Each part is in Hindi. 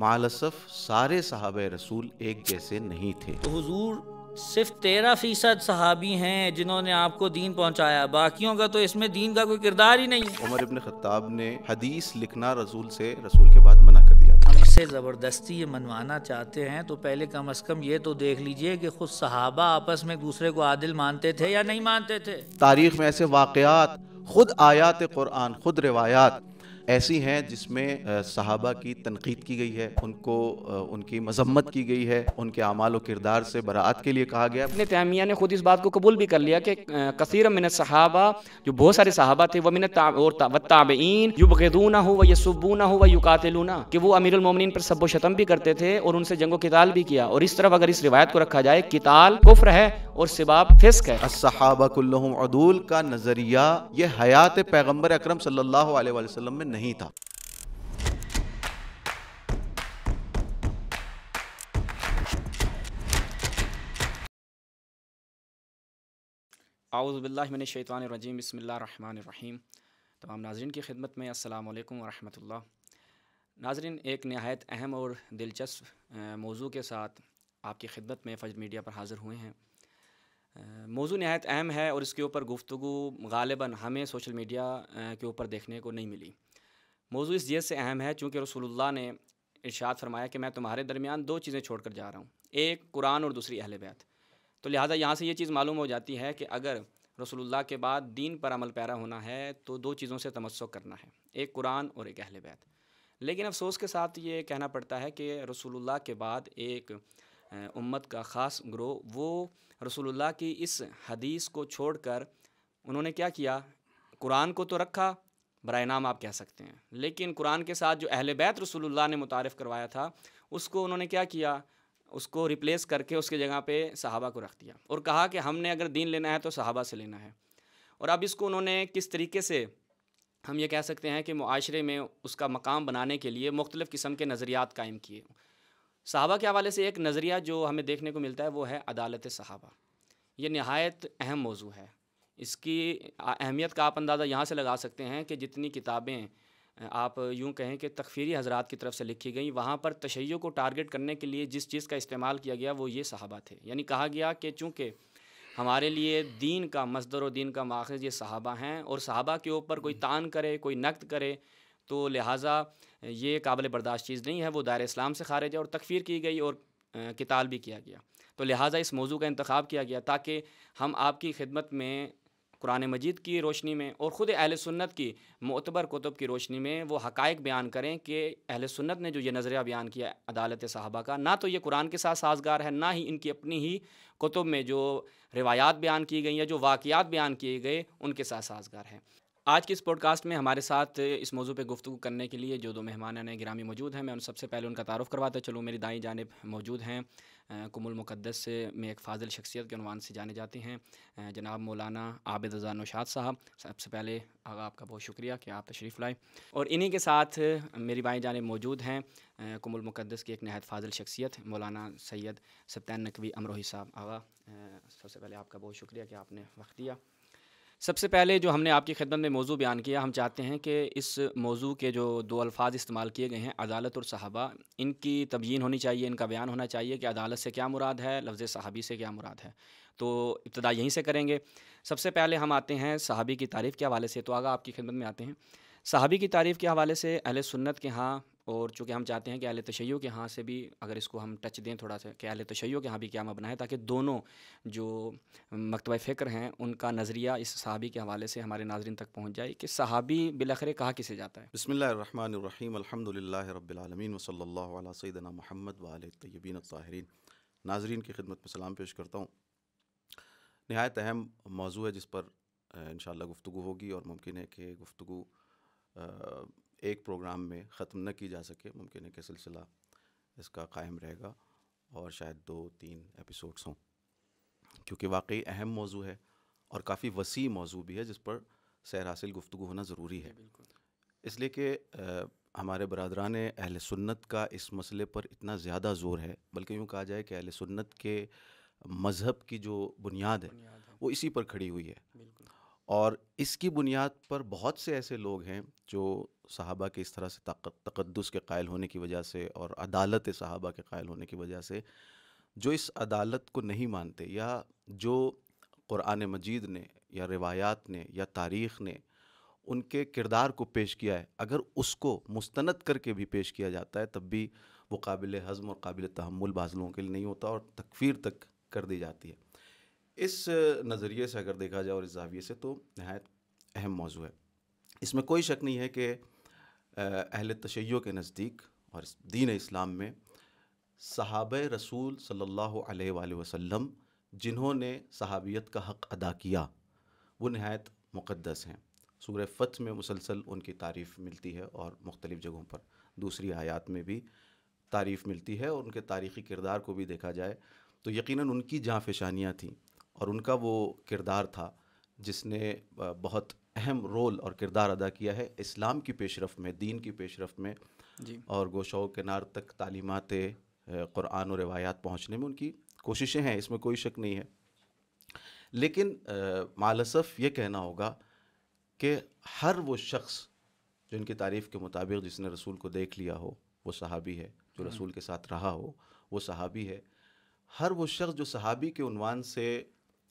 मालसफ सारे साहब रसूल एक जैसे नहीं थे तो हुजूर सिर्फ तेरह फीसद सहाबी हैं जिन्होंने आपको दीन पहुंचाया बाकियों का तो इसमें दीन का कोई किरदार ही नहीं उमर इबन खत्ताब ने हदीस लिखना रसूल से रसूल के बाद मना कर दिया हमसे ज़बरदस्ती ये मनवाना चाहते हैं तो पहले कम अज़ कम ये तो देख लीजिए कि खुद सहाबा आपस में दूसरे को आदिल मानते थे या नहीं मानते थे तारीख में ऐसे वाकयात खुद आयात कुरान खुद रिवायात ऐसी हैं जिसमें सहाबा की तनकीद की गई है उनको उनकी मजम्मत की गई है उनके अमाल व किरदार से बरात के लिए कहा गया अपने तहमिया ने खुद इस बात को कबूल भी कर लिया कि कसर मिन सहाबा जो बहुत सारे सहाबा थे वह मिन और ताबीन युबूना हो व ना हो व युकातलूना कि वो अमीर उमिन पर सब्बो शतम भी करते थे और उनसे जंगो किताल भी किया और इस तरफ अगर इस रिवायत को रखा जाए किताल कुफ्र है और सिबाब फिस्क है सहाबा का नजरिया ये हयात पैगम्बर अक्रम सल्ला में नहीं नहीं था शैतवान आउज़बिल्लिमिनशैतवानरजीम बसमीम तमाम नाजरन की खिदमत में अल्लाम वरहमल नाजरन एक नहायत अहम और दिलचस्प मौजू के साथ आपकी खिदमत में फजर मीडिया पर हाज़िर हुए हैं मौजू नहायत अहम है और इसके ऊपर गुफ्तु गालिबा हमें सोशल मीडिया के ऊपर देखने को नहीं मिली मौजू इस जीत से अहम है चूँकि रसोल्ला ने इर्शाद फरमाया कि मैं तुम्हारे दरमियान दो चीज़ें छोड़ कर जा रहा हूँ एक कुरान और दूसरी अहल बैत तो लिहाजा यहाँ से ये चीज़ मालूम हो जाती है कि अगर रसोल्ला के बाद दीन पर अमल पैरा होना है तो दो चीज़ों से तमस्क करना है एक कुरान और एक अहल बैत लेकिन अफसोस के साथ ये कहना पड़ता है कि रसोल्ला के बाद एक उम्मत का ख़ास ग्रोह वो रसोल्ला की इस हदीस को छोड़ कर उन्होंने क्या किया कुरान को तो रखा बर नाम आप कह सकते हैं लेकिन कुरान के साथ जो अहल बैत रसूलुल्लाह ने मुतारफ़ करवाया था उसको उन्होंने क्या किया उसको रिप्लेस करके उसके जगह पे सहाबा को रख दिया और कहा कि हमने अगर दीन लेना है तो सहाबा से लेना है और अब इसको उन्होंने किस तरीके से हम ये कह सकते हैं कि माशरे में उसका मकाम बनाने के लिए मुख्तलिफ़ किस्म के नज़रियात कायम किए सहाबा के हवाले से एक नज़रिया जो हमें देखने को मिलता है वो है अदालत सहाबा ये नहायत अहम मौजू है इसकी अहमियत का आप अंदाज़ा यहाँ से लगा सकते हैं कि जितनी किताबें आप यूँ कहें कि तकफीरी हजरात की तरफ से लिखी गई वहाँ पर तशैय को टारगेट करने के लिए जिस चीज़ का इस्तेमाल किया गया वो ये सहाबा थे यानी कहा गया कि चूँकि हमारे लिए दीन का मजदर और दीन का माखज ये सहाबा हैं और सहाबा के ऊपर कोई तान करे कोई नक्द करे तो लिहाजा ये काबिल बर्दाश्त चीज़ नहीं है वो दायरे इस्लाम से खारिज है और तकफीर की गई और किताल भी किया गया तो लिहाजा इस मौजू का इंतखब किया गया ताकि हम आपकी खिदमत में कुरान मजीद की रोशनी में और ख़ुद अहल सुन्नत की मतबर कुतब की रोशनी में वो हकायक बयान करें कि अहल सुन्नत ने जो ये नज़रिया बयान किया अदालत साहबा का ना तो ये कुरान के साथ साजगार है ना ही इनकी अपनी ही कुतुब में जो रिवायात बयान की गई या जो वाक़ात बयान किए गए उनके साथ साजगार हैं आज के इस पॉडकास्ट में हमारे साथ इस मौजू पर गुफ्तु करने के लिए जो दो मेहमान ने गिरामी मौजूद हैं मैं उन सबसे पहले उनका तारफ़ करवाता चलूँ मेरी दाई जानब मौजूद हैं कुमल से में एक फाजिल शख्सियत के अनवान से जाने जाते हैं जनाब मौलाना आबिद रजा नौशाद साहब सबसे पहले आगा आपका बहुत शुक्रिया कि आप तशरीफ़ लाए और इन्हीं के साथ मेरी बाएँ जाने मौजूद हैं मुकद्दस की एक नहायत फाजिल शख्सियत मौलाना सैयद सत्यान नकवी अमरोही साहब आगा सबसे पहले आपका बहुत शुक्रिया कि आपने वक्त दिया सबसे पहले जो हमने आपकी खिदमत में मौजू बयान किया हम चाहते हैं कि इस मौजू के जो दो अल्फाज इस्तेमाल किए गए हैं अदालत और सहाबा इनकी तबयीन होनी चाहिए इनका बयान होना चाहिए कि अदालत से क्या मुराद है लफ्ज़ सहाबी से क्या मुराद है तो इब्तदा यहीं से करेंगे सबसे पहले हम आते हैं सहाबी की तारीफ़ के हवाले से तो आगा आपकी खिदमत में आते हैं सहाबी की तारीफ़ के हवाले से अहल सुन्नत के यहाँ और चूँकि हम चाहते हैं कि आल तशैय के यहाँ से भी अगर इसको हम टच दें थोड़ा सा कि आल तशैय के यहाँ भी क्या मबना है ताकि दोनों जो मकतब फ़िक्र हैं उनका नज़रिया इस सहाबी के हवाले से हमारे नाजरन तक पहुँच जाए कि सहाबी बिलखरे कहा किसे जाता है बसमीम अलहमदिल्ला वसल सदना महमद वाल तयबीन ताहरीन नाजरीन की खिदमत में सलाम पेश करता हूँ नहायत अहम मौजू है जिस पर इन गुफ्तु होगी और मुमकिन है कि गुफ्तु एक प्रोग्राम में ख़त्म न की जा सके मुमकिन है कि सिलसिला इसका कायम रहेगा और शायद दो तीन एपिसोड्स हों क्योंकि वाकई अहम मौजू है और काफ़ी वसी मौजू भी है जिस पर सैर हासिल गुफ्तु होना ज़रूरी है इसलिए कि हमारे बरदरान अहल सुन्नत का इस मसले पर इतना ज़्यादा ज़ोर है बल्कि यूँ कहा जाए कि अहल सुन्नत के मज़हब की जो बुनियाद है, बुनियाद है वो इसी पर खड़ी हुई है और इसकी बुनियाद पर बहुत से ऐसे लोग हैं जो सहाबा के इस तरह से तकदस के कायल होने की वजह से और अदालत सहाबा के कायल होने की वजह से जो इस अदालत को नहीं मानते या जो क़ुरान मजीद ने या रिवायात ने या तारीख़ ने उनके किरदार को पेश किया है अगर उसको मुस्तनद करके भी पेश किया जाता है तब भी वो काबिल हज़म और काबिल तहमुल बाज़ लोगों के लिए नहीं होता और तकफ़ीर तक कर दी जाती है इस नज़रिए से अगर देखा जाए और इस जाविये से तो नहायत अहम मौजू है इसमें कोई शक नहीं है कि अहल तशैयों के नज़दीक और दीन इस्लाम में सहाब रसूल सल्ला वसम जिन्होंने सहाबियत का हक़ अदा किया वो नहायत मुक़दस हैं सूर फ़त में मुसलसल उनकी तारीफ़ मिलती है और मुख्तलिफ़ जगहों पर दूसरी आयात में भी तारीफ़ मिलती है और उनके तारीख़ी किरदार को भी देखा जाए तो यकीन उनकी जहाँ फिशानियाँ थीं और उनका वो किरदार था जिसने बहुत अहम रोल और किरदार अदा किया है इस्लाम की पेशरफ में दीन की पेशरफ में जी। और गोशो किनार तक तालीमत क़ुरान और रवायात पहुँचने में उनकी कोशिशें हैं इसमें कोई शक नहीं है लेकिन मालसफ़ ये कहना होगा कि हर वो शख्स जो इनकी तारीफ़ के मुताबिक जिसने रसूल को देख लिया हो वो सहाबी है जो हाँ। रसूल के साथ रहा हो वो सहाबी है हर वो शख्स जो सहाबी के उनवान से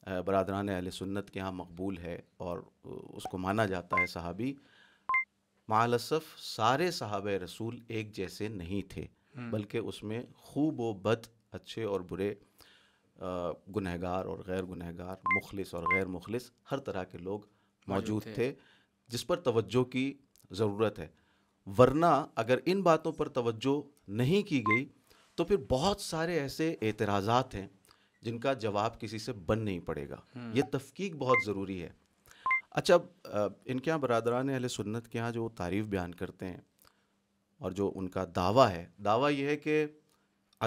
बरदरान अहल सुन्नत के यहाँ मकबूल है और उसको माना जाता है सहाबी मालसफ़ सारे सहाब रसूल एक जैसे नहीं थे हम्म। बल्कि उसमें खूब व बद अच्छे और बुरे गुनहगार और गैर गुनहगार मुखलिस और गैर मुखलिस हर तरह के लोग मौजूद थे जिस पर तवज्जो की ज़रूरत है वरना अगर इन बातों पर तवज्जो नहीं की गई तो फिर बहुत सारे ऐसे एतराज़ात हैं जिनका जवाब किसी से बन नहीं पड़ेगा हम्म। ये तफकीक बहुत ज़रूरी है अच्छा इनके यहाँ बरदरान अहल सुन्नत के यहाँ जो तारीफ़ बयान करते हैं और जो उनका दावा है दावा यह है कि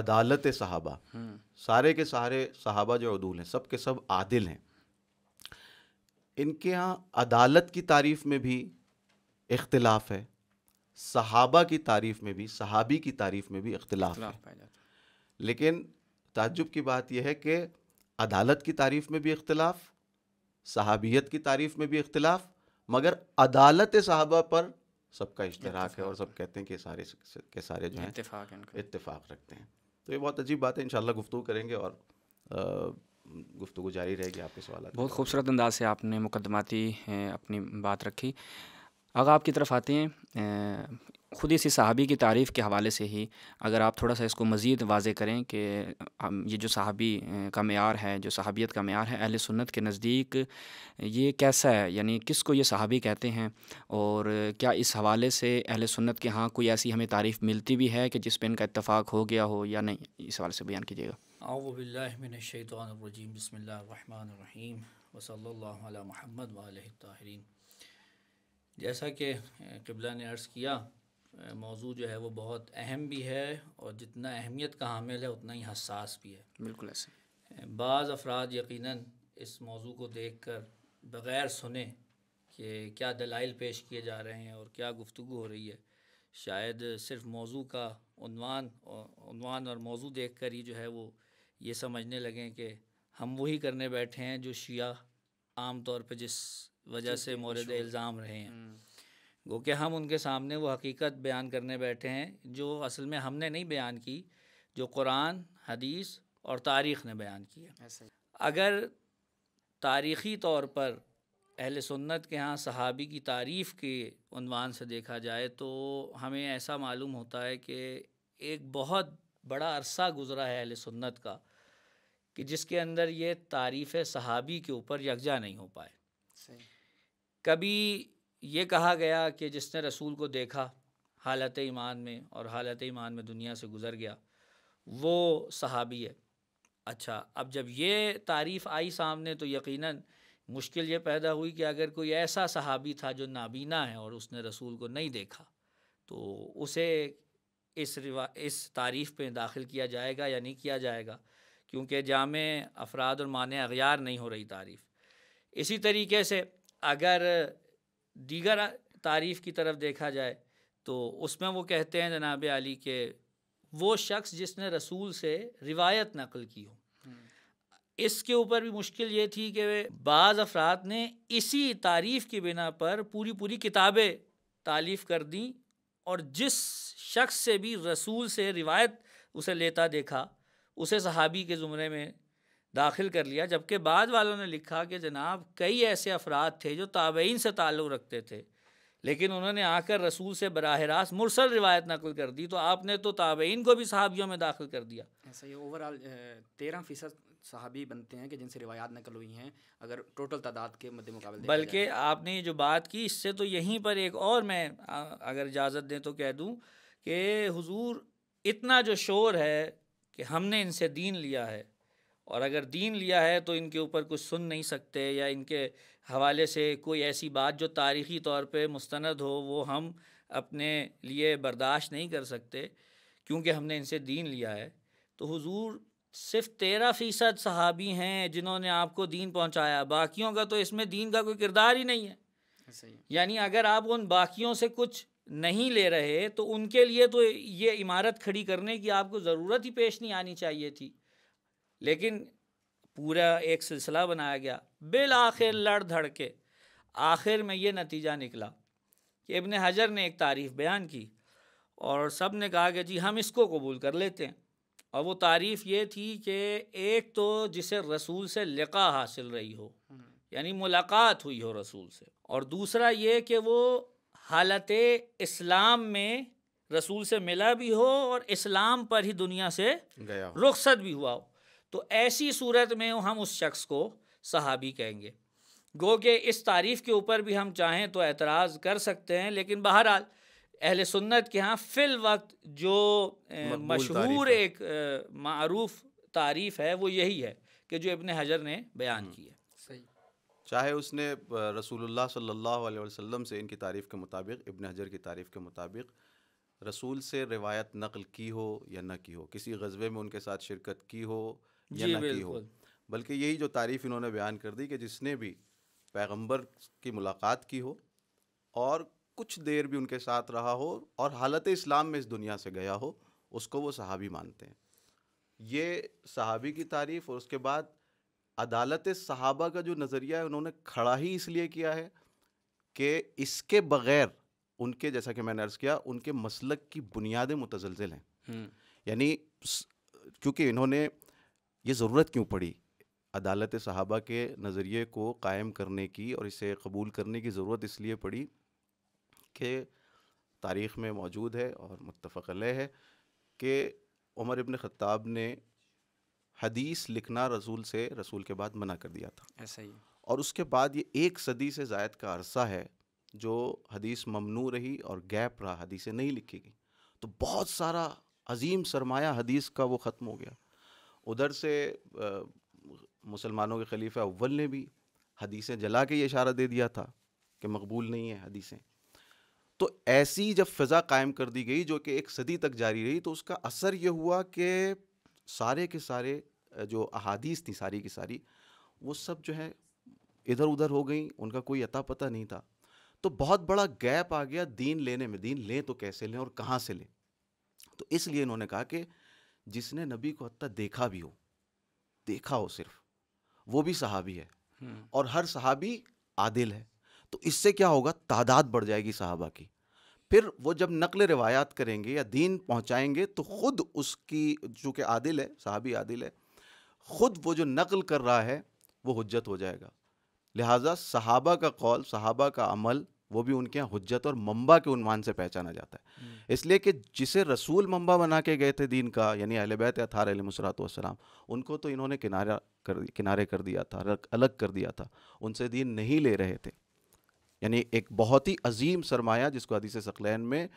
अदालत साहबा हम्म। सारे के सारे साहबा जो अदूल हैं सब के सब आदिल हैं इनके यहाँ अदालत की तारीफ़ में भी इख्तलाफ है सहाबा की तारीफ़ में भी सहाबी की तारीफ़ में भी इख्तलाफ है लेकिन ताजुब की बात यह है कि अदालत की तारीफ में भी इख्तलाफ सहाबियत की तारीफ में भी इख्तलाफ मगर अदालत साहबा पर सबका इश्तराक है और सब कहते हैं कि सारे के सारे जो हैं इतफाक़ रखते हैं तो ये बहुत अजीब बात है इन गुफ्तु करेंगे और गुफ्तु जारी रहेगी आपके सवाल बहुत खूबसूरत अंदाज से आपने मुकदमाती अपनी बात रखी अगर आपकी तरफ आते हैं खुद इसी सहाबी की तारीफ़ के हवाले से ही अगर आप थोड़ा सा इसको मज़ीद वाजे करें कि ये जो सहाबी का मैार है जो सहाबियत का मैार है अहल सुन्नत के नज़दीक ये कैसा है यानी किस को ये सहाबी कहते हैं और क्या इस हवाले से अहल सुन्नत के यहाँ कोई ऐसी हमें तारीफ़ मिलती भी है कि जिस पर इनका इतफ़ाक़ हो गया हो या नहीं इस हवाले से बयान कीजिएगा वसल महमद जैसा कि कबला ने अर्ज़ किया मौजू जो है वो बहुत अहम भी है और जितना अहमियत का हामिल है उतना ही हसास भी है बिल्कुल ऐसे बाज़ अफराद यकीन इस मौजू को देख कर बग़ैर सुने कि क्या दलाइल पेश किए जा रहे हैं और क्या गुफ्तु हो रही है शायद सिर्फ मौजू का और मौजू देख कर ही जो है वो ये समझने लगें कि हम वही करने बैठे हैं जो शिया आम तौर पर जिस वजह से मौरद इल्ज़ाम रहे हैं हम्म। गो कि हम उनके सामने वो हकीकत बयान करने बैठे हैं जो असल में हमने नहीं बयान की जो कुरान हदीस और तारीख़ ने बयान की है अगर तारीख़ी तौर पर अहल सुन्नत के यहाँ सहाबी की तारीफ़ के अनवान से देखा जाए तो हमें ऐसा मालूम होता है कि एक बहुत बड़ा अरसा गुज़रा है अहल सुन्नत का कि जिसके अंदर ये तारीफ़ सहाबी के ऊपर यकजा नहीं हो पाए कभी ये कहा गया कि जिसने रसूल को देखा हालत ईमान में और हालत ईमान में दुनिया से गुज़र गया वो सहाबी है अच्छा अब जब ये तारीफ़ आई सामने तो यकीनन मुश्किल ये पैदा हुई कि अगर कोई ऐसा सहाबी था जो नाबीना है और उसने रसूल को नहीं देखा तो उसे इस रिवा इस तारीफ़ पे दाखिल किया जाएगा या नहीं किया जाएगा क्योंकि जाम अफराद और मान अगियार नहीं हो रही तारीफ़ इसी तरीके से अगर दीगर तारीफ़ की तरफ देखा जाए तो उसमें वो कहते हैं जनाब अली के वो शख्स जिसने रसूल से रिवायत नकल की हो हम्म। इसके ऊपर भी मुश्किल ये थी कि बाज़ अफराद ने इसी तारीफ़ की बिना पर पूरी पूरी किताबें तालीफ़ कर दी और जिस शख्स से भी रसूल से रिवायत उसे लेता देखा उसे सहाबी के ज़ुमरे में दाखिल कर लिया जबकि बाद वालों ने लिखा कि जनाब कई ऐसे अफराद थे जो ताबेइन से ताल्लुक़ रखते थे लेकिन उन्होंने आकर रसूल से बरह रास्त मुरसल रिवायत नकल कर दी तो आपने तो ताबेइन को भी सहाबियों में दाखिल कर दिया ऐसा ये ओवरऑल तेरह फ़ीसद सहाबी बनते हैं कि जिनसे रिवायात नकल हुई हैं अगर टोटल तादाद के मद्दे मुकाबले बल्कि आपने ये जो बात की इससे तो यहीं पर एक और मैं अगर इजाज़त दें तो कह दूँ कि हुजूर इतना जो शोर है कि हमने इनसे दीन लिया है और अगर दीन लिया है तो इनके ऊपर कुछ सुन नहीं सकते या इनके हवाले से कोई ऐसी बात जो तारीख़ी तौर पे मुस्तंद हो वो हम अपने लिए बर्दाश्त नहीं कर सकते क्योंकि हमने इनसे दीन लिया है तो हुजूर सिर्फ तेरह फ़ीसद सहाबी हैं जिन्होंने आपको दीन पहुंचाया बाकियों का तो इसमें दीन का कोई किरदार ही नहीं है यानी अगर आप उन बाकियों से कुछ नहीं ले रहे तो उनके लिए तो ये इमारत खड़ी करने की आपको ज़रूरत ही पेश नहीं आनी चाहिए थी लेकिन पूरा एक सिलसिला बनाया गया बिल आखिर लड़ धड़ के आखिर में ये नतीजा निकला कि इबन हजर ने एक तारीफ़ बयान की और सब ने कहा कि जी हम इसको कबूल कर लेते हैं और वो तारीफ़ ये थी कि एक तो जिसे रसूल से लिका हासिल रही हो यानी मुलाकात हुई हो रसूल से और दूसरा ये कि वो हालत इस्लाम में रसूल से मिला भी हो और इस्लाम पर ही दुनिया से रुखसत भी हुआ हो तो ऐसी सूरत में हम उस शख्स को सहाबी कहेंगे गो के इस तारीफ़ के ऊपर भी हम चाहें तो एतराज़ कर सकते हैं लेकिन बहरहाल अहल सुन्नत के यहाँ फ़िल वक्त जो मशहूर एक मरूफ तारीफ़ है वो यही है कि जो इबन हजर ने बयान हम्म। की है चाहे उसने रसूलुल्लाह सल्लल्लाहु अलैहि वसल्लम से इनकी तारीफ़ के मुताबिक इबन हजर की तारीफ़ के मुताबिक रसूल से रिवायत नकल की हो या न की हो किसी गजबे में उनके साथ शिरकत की हो या ना की हो बल्कि यही जो तारीफ़ इन्होंने बयान कर दी कि जिसने भी पैगंबर की मुलाकात की हो और कुछ देर भी उनके साथ रहा हो और हालत इस्लाम में इस दुनिया से गया हो उसको वो सहाबी मानते हैं ये सहाबी की तारीफ़ और उसके बाद अदालत सहाबा का जो नज़रिया है उन्होंने खड़ा ही इसलिए किया है कि इसके बग़ैर उनके जैसा कि मैंने अर्ज़ किया उनके मसलक की बुनियादें मुतजलजल हैं हम्म। यानी क्योंकि इन्होंने ये ज़रूरत क्यों पड़ी अदालत सहाबा के नज़रिए को कायम करने की और इसे कबूल करने की ज़रूरत इसलिए पड़ी कि तारीख़ में मौजूद है और मुतफ़ल है कि उमर इबन ख़ताब ने हदीस लिखना रसूल से रसूल के बाद मना कर दिया था ऐसा ही और उसके बाद ये एक सदी से जायद का अरसा है जो हदीस ममनू रही और गैप रहा हदीसें नहीं लिखी गई तो बहुत सारा अजीम सरमाया हदीस का वो ख़त्म हो गया उधर से मुसलमानों के खलीफा अव्वल ने भी हदीसें जला के ये इशारा दे दिया था कि मकबूल नहीं है हदीसें तो ऐसी जब फ़िज़ा कायम कर दी गई जो कि एक सदी तक जारी रही तो उसका असर यह हुआ कि सारे के सारे जो अहादीस थी सारी की सारी वो सब जो है इधर उधर हो गई उनका कोई अता पता नहीं था तो बहुत बड़ा गैप आ गया दीन लेने में दीन लें तो कैसे लें और कहाँ से लें तो इसलिए इन्होंने कहा कि जिसने नबी को हत्या देखा भी हो देखा हो सिर्फ वो भी सहाबी है हम्म। और हर सहाबी आदिल है तो इससे क्या होगा तादाद बढ़ जाएगी सहाबा की फिर वो जब नकल रिवायात करेंगे या दीन पहुंचाएंगे तो ख़ुद उसकी जो आदिल है साहबी आदिल है ख़ुद वो जो नकल कर रहा है वो हजत हो जाएगा लिहाजा सहाबा का कौल सहाबा का अमल वो भी उनके यहाँ हजत और मम्बा के उनवान से पहचाना जाता है हम्म। इसलिए कि जिसे रसूल मम्बा बना के गए थे दीन का यानी अहलबैत या थार मसरातम उनको तो इन्होंने किनारा कर किनारे कर दिया था अलग कर दिया था उनसे दीन नहीं ले रहे थे यानी एक बहुत ही अजीम सरमाया जिसको अदीस सकलैन में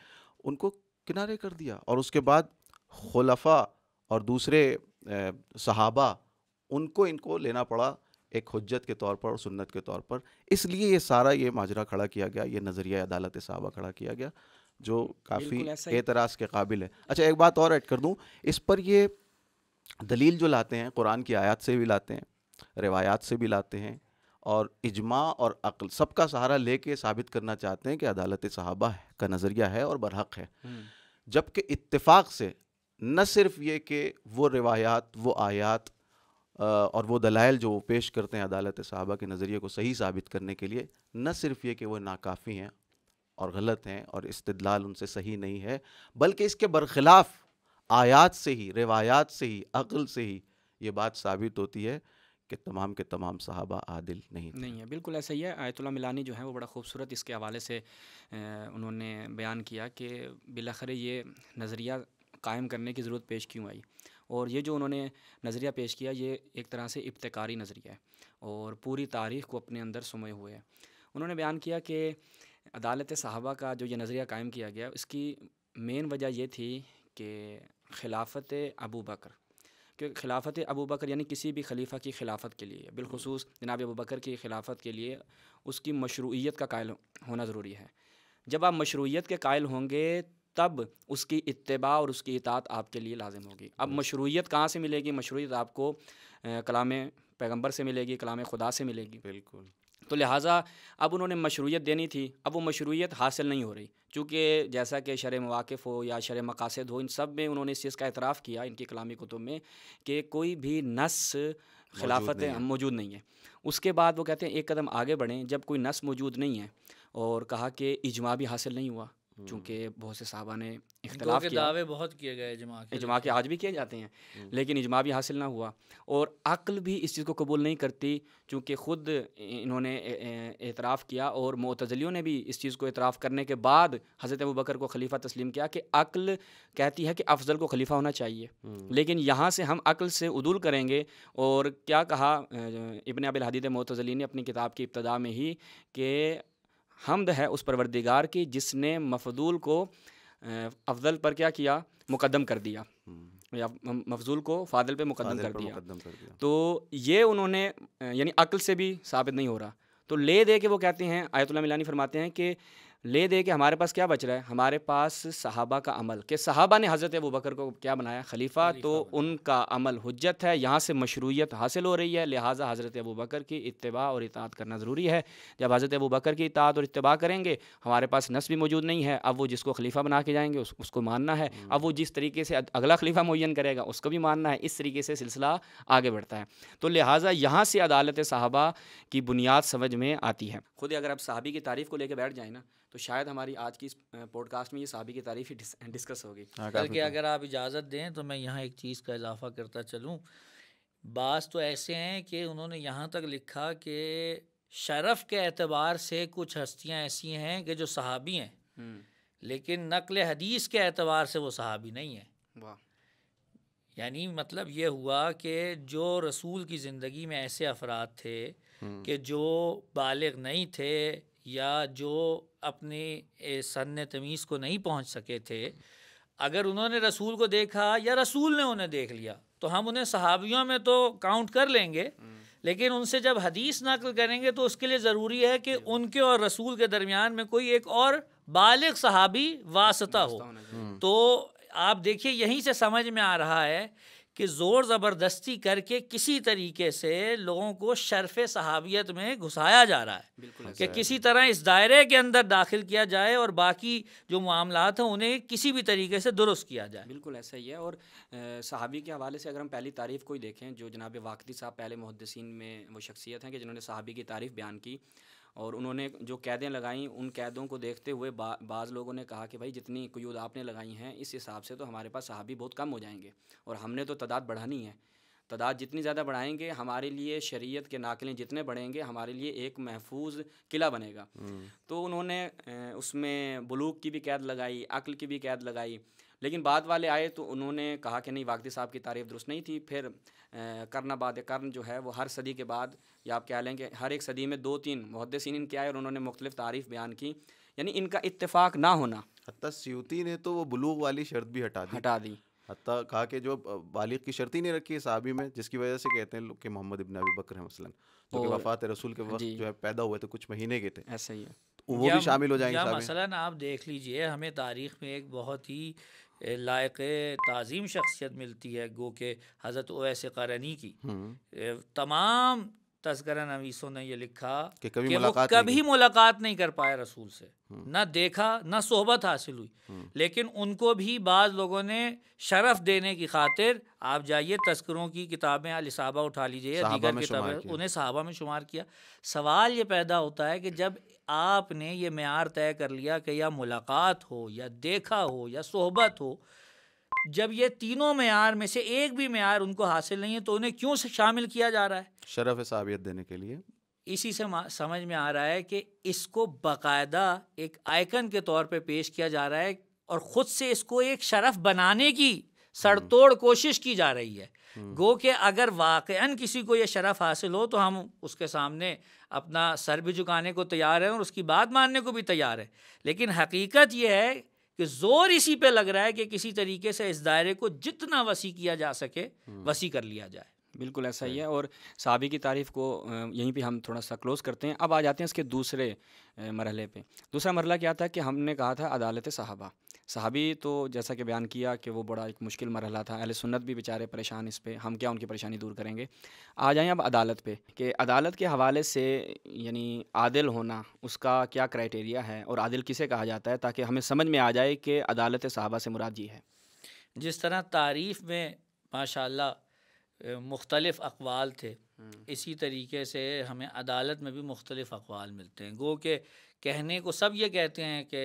उनको किनारे कर दिया और उसके बाद खलफा और दूसरे सहाबा उनको इनको लेना पड़ा एक हजत के तौर पर और सुन्नत के तौर पर इसलिए ये सारा ये माजरा खड़ा किया गया ये नज़रिया अदालत साहबा खड़ा किया गया जो काफ़ी एतराज़ के काबिल है अच्छा एक बात और ऐड कर दूँ इस पर ये दलील जो लाते हैं कुरान की आयत से भी लाते हैं रिवायात से भी लाते हैं और इजमा और अक्ल सबका सहारा लेके साबित करना चाहते हैं कि अदालत साहबा का नज़रिया है और बरहक है हम्म। जबकि इतफाक़ से न सिर्फ ये कि वो रिवायात वो आयात और वो दलाइल जो वो पेश करते हैं अदालत साहबा के नज़रिए को सही साबित करने के लिए न सिर्फ ये कि वो नाकाफ़ी हैं और गलत हैं और इस्तदलाल उनसे सही नहीं है बल्कि इसके बरखिलाफ़ आयात से ही रिवायात से ही अक़ल से ही ये बात साबित होती है कि तमाम के तमाम साहबा आदिल नहीं नहीं है बिल्कुल ऐसा ही है आयतुल्ला मिलानी जो है वो बड़ा खूबसूरत इसके हवाले से उन्होंने बयान किया कि बिलाखरे ये नज़रिया कायम करने की ज़रूरत पेश क्यों आई और ये जो उन्होंने नज़रिया पेश किया ये एक तरह से इब्तकारी नज़रिया है और पूरी तारीख़ को अपने अंदर सुमे हुए हैं उन्होंने बयान किया कि अदालत साहबा का जो ये नज़रिया कायम किया गया इसकी मेन वजह ये थी कि खिलाफत अबू बकर क्योंकि खिलाफत अबू बकर यानी किसी भी खलीफा की खिलाफत के लिए बिलखसूस जनाब अबू बकर की खिलाफत के लिए उसकी मशरूत का कायल होना ज़रूरी है जब आप मशरूत के कायल होंगे तब उसकी इतबा और उसकी इतात आपके लिए लाजिम होगी अब मशरूत कहाँ से मिलेगी मशरूत आपको कलाम पैगम्बर से मिलेगी कलाम खुदा से मिलेगी बिल्कुल तो लिहाजा अब उन्होंने मशरूत देनी थी अब वो मशरूत हासिल नहीं हो रही चूँकि जैसा कि शर मवाक़ हो या शर मकासद हो इन सब में उन्होंने इस चीज़ का एतराफ़ किया इनकी कलामी कुतुब में कि कोई भी नस खिलाफत मौजूद नहीं है उसके बाद वो कहते हैं एक कदम आगे बढ़ें जब कोई नस मौजूद नहीं है और कहा कि इजमा भी हासिल नहीं हुआ हम्म। चूँकि बहुत से साहबा ने इख्तलाफ के दावे बहुत किए गए इजमा इजमा के आज भी किए जाते हैं हम्म। लेकिन इजमा भी हासिल ना हुआ और अक्ल भी इस चीज़ को कबूल नहीं करती चूँकि ख़ुद इन्होंने एतराफ़ किया और मतजलियों ने भी इस चीज़ को एतराफ़ करने के बाद हज़रत अबू बकर को खलीफा तस्लीम किया कि अक्ल कहती है कि अफजल को खलीफा होना चाहिए हम्म। लेकिन यहाँ से हम अक्ल से उदूल करेंगे और क्या कहा इबन अबिल हदीद मतजली ने अपनी किताब की इब्तदा में ही कि हमद है उस परवरदिगार की जिसने मफदूल को अफजल पर क्या किया मुकदम कर दिया हम्म। या मफजूल को फादल पे मुकदम कर, कर, दिया तो ये उन्होंने यानी अक्ल से भी साबित नहीं हो रहा तो ले दे के वो कहते हैं आयतुल्ला मिलानी फरमाते हैं कि ले दे के हमारे पास क्या बच रहा है हमारे पास सहाबा का अमल कि सहाबा ने हज़रत अबू बकर को क्या बनाया खलीफा तो उनका अमल हजत है यहाँ से मशरूत हासिल हो रही है लिहाजा हज़रत अबू बकर की इतबा और इतात करना ज़रूरी है जब हज़रत अबू बकर की इतात और इतबा करेंगे हमारे पास नस भी मौजूद नहीं है अब वो जिसको खलीफा बना के जाएंगे उस, उसको मानना है हम्म। अब वो जिस तरीके से अगला खलीफा मुन करेगा उसको भी मानना है इस तरीके से सिलसिला आगे बढ़ता है तो लिहाजा यहाँ से अदालत साहबा की बुनियाद समझ में आती है खुद अगर आप साहबी की तारीफ़ को लेकर बैठ जाए ना तो शायद हमारी आज की इस पॉडकास्ट में ये साबी की तारीफ ही डिस्कस होगी हाँ, बल्कि तो। अगर आप इजाज़त दें तो मैं यहाँ एक चीज़ का इजाफा करता चलूँ बास तो ऐसे हैं कि उन्होंने यहाँ तक लिखा कि शरफ़ के एतबार से कुछ हस्तियाँ ऐसी हैं कि जो सहाबी हैं हम्म। लेकिन नकल हदीस के एतबार से वो सहाबी नहीं हैं वाह यानी मतलब ये हुआ कि जो रसूल की ज़िंदगी में ऐसे अफराद थे हम्म। कि जो बालग नहीं थे या जो अपने सन तमीज़ को नहीं पहुंच सके थे अगर उन्होंने रसूल को देखा या रसूल ने उन्हें देख लिया तो हम उन्हें सहाबियों में तो काउंट कर लेंगे हम्म। लेकिन उनसे जब हदीस नकल करेंगे तो उसके लिए ज़रूरी है कि उनके और रसूल के दरमियान में कोई एक और बालग सहाबी वास्ता हो तो आप देखिए यहीं से समझ में आ रहा है कि ज़ोर ज़बरदस्ती करके किसी तरीके से लोगों को शर्फ सहाबियत में घुसाया जा रहा है कि किसी तरह इस दायरे के अंदर दाखिल किया जाए और बाकी जो मामला हैं उन्हें किसी भी तरीके से दुरुस्त किया जाए बिल्कुल ऐसा ही है और सहाबी के हवाले से अगर हम पहली तारीफ़ को ही देखें जो जनाब वाकदी साहब पहले मुहदसिन में वो शख्सियत हैं कि जिन्होंने सहाबी की तारीफ़ बयान की और उन्होंने जो कैदें लगाई उन कैदों को देखते हुए बा, बाज़ लोगों ने कहा कि भाई जितनी कयूद आपने लगाई हैं इस हिसाब से तो हमारे पास साहबी बहुत कम हो जाएंगे और हमने तो तादाद बढ़ानी है तादाद जितनी ज़्यादा बढ़ाएंगे हमारे लिए शरीयत के नाकलें जितने बढ़ेंगे हमारे लिए एक महफूज किला बनेगा हम्म। तो उन्होंने उसमें बलूक की भी कैद लगाई अक्ल की भी कैद लगाई लेकिन बाद वाले आए तो उन्होंने कहा कि नहीं वागदी साहब की तारीफ दुरुस्त नहीं थी फिर करना बाद कर्ण जो है वो हर सदी के बाद या आप कह लें कि हर एक सदी में दो तीन मुहदसिन इनके आए और उन्होंने मुख्तलिफ तारीफ़ बयान की यानी इनका इतफाक़ ना होना हती स्यूती ने तो वो बलूग वाली शर्त भी हटा दी हटा दी हत्या कहा कि जो बालिक की शर्त ही नहीं रखी है साहबी में जिसकी वजह से कहते हैं कि मोहम्मद इबन अबी बकर हैं मसलन जो कि वफात रसूल के हाँ वक्त जो है पैदा हुए थे कुछ महीने के थे ऐसा ही है तो वो भी शामिल हो जाएंगे मसलन आप देख लीजिए हमें तारीख में एक बहुत ही लायक तज़ीम शख्सियत मिलती है गो के हज़रत ओवैस करनी की तमाम तस्करा नवीसों ने ये लिखा कि कभी कि मुलाकात वो कभी मुलाकात नहीं कर पाया रसूल से हम्म। ना देखा ना सोहबत हासिल हुई हम्म। लेकिन उनको भी बाज़ लोगों ने शरफ देने की खातिर आप जाइए तस्करों की किताबें अलसाबा उठा लीजिए दीगर किताबें उन्हें साहबा में शुमार किया सवाल ये पैदा होता है कि जब आपने ये मैार तय कर लिया कि या मुलाकात हो या देखा हो या सोहबत हो जब ये तीनों मैार में से एक भी मैार उनको हासिल नहीं है तो उन्हें क्यों शामिल किया जा रहा है शरफ साबियत देने के लिए इसी से समझ में आ रहा है कि इसको बाकायदा एक आइकन के तौर पे पेश किया जा रहा है और ख़ुद से इसको एक शरफ बनाने की सड़तोड़ हम्म। कोशिश की जा रही है हम्म। गो कि अगर वाक़ किसी को यह शरफ हासिल हो तो हम उसके सामने अपना सर भी झुकाने को तैयार हैं और उसकी बात मानने को भी तैयार है लेकिन हकीकत यह है कि जोर इसी पे लग रहा है कि किसी तरीके से इस दायरे को जितना वसी किया जा सके हम्म। वसी कर लिया जाए बिल्कुल ऐसा ही है और साबी की तारीफ़ को यहीं पे हम थोड़ा सा क्लोज़ करते हैं अब आ जाते हैं इसके दूसरे मरहले पे दूसरा मरला क्या था कि हमने कहा था अदालत साहबा सहाबी तो जैसा कि बयान किया कि वो बड़ा एक मुश्किल मरहला था अहल सुन्नत भी बेचारे परेशान इस पर हम क्या उनकी परेशानी दूर करेंगे आ जाएँ अब अदालत पे कि अदालत के हवाले से यानी आदिल होना उसका क्या क्राइटेरिया है और आदिल किसे कहा जाता है ताकि हमें समझ में आ जाए कि अदालत साहबा से मुराद जी है जिस तरह तारीफ़ में माशा मुख्तलफ़ अकवाल थे हम्म। इसी तरीके से हमें अदालत में भी मुख्तलिफ अकवाल मिलते हैं गो के कहने को सब ये कहते हैं कि